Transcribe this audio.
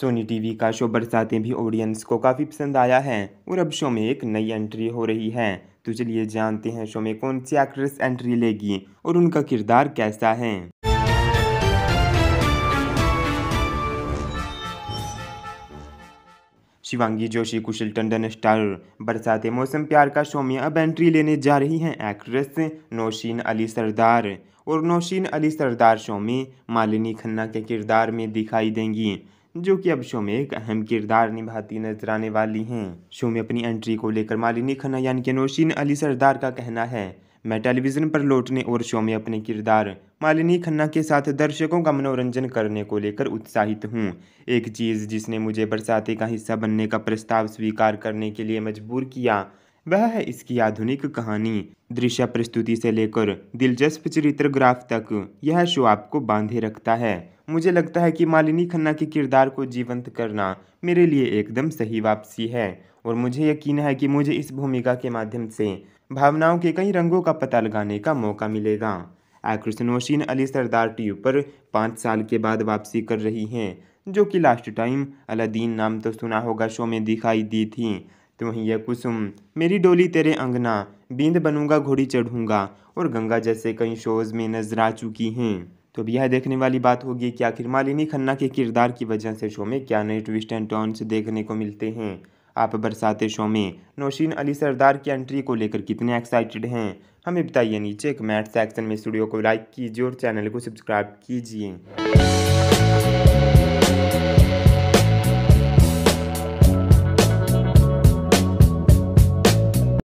Soni TV का show Barsatein भी audience को काफ़ी पसंद आया है और अब शो में एक नई एंट्री हो रही है तो चलिए जानते हैं शो में कौन सी एक्ट्रेस एंट्री लेगी और उनका किरदार कैसा है शिवांगी जोशी कुशल टंडन स्टार बरसाते मौसम प्यार का शो में अब एंट्री लेने जा रही हैं एक्ट्रेस नौशीन अली सरदार और नौशीन अली सरदार शो में मालिनी खन्ना के किरदार में दिखाई देंगी जो कि अब शो में एक अहम किरदार निभाती नजर आने वाली हैं शो में अपनी एंट्री को लेकर मालिनी खन्ना यानी कि नौशीन अली सरदार का कहना है मैं टेलीविज़न पर लौटने और शो में अपने किरदार मालिनी खन्ना के साथ दर्शकों का मनोरंजन करने को लेकर उत्साहित हूँ एक चीज़ जिसने मुझे बरसाती का हिस्सा बनने का प्रस्ताव स्वीकार करने के लिए मजबूर किया वह है इसकी आधुनिक कहानी दृश्य प्रस्तुति से लेकर दिलचस्प चरित्र ग्राफ तक यह शो आपको बांधे रखता है मुझे लगता है कि मालिनी खन्ना के किरदार को जीवंत करना मेरे लिए एकदम सही वापसी है और मुझे यकीन है कि मुझे इस भूमिका के माध्यम से भावनाओं के कई रंगों का पता लगाने का मौका मिलेगा एक्ट्रेस नौशीन अली सरदार टी पर पाँच साल के बाद वापसी कर रही हैं जो कि लास्ट टाइम अलादीन नाम तो सुना होगा शो में दिखाई दी थी तो वहीं यह कुसुम मेरी डोली तेरे अंगना बींद बनूंगा घोड़ी चढ़ूंगा और गंगा जैसे कई शोज़ में नजर आ चुकी हैं तो अब यह देखने वाली बात होगी कि आखिर मालिनी खन्ना के किरदार की वजह से शो में क्या नए ट्विस्ट एंड टॉन्स देखने को मिलते हैं आप बरसाते शो में नौशीन अली सरदार की एंट्री को लेकर कितने एक्साइटेड हैं हमें बताइए नीचे कमेंट सेक्शन में स्टूडियो को लाइक कीजिए और चैनल को सब्सक्राइब कीजिए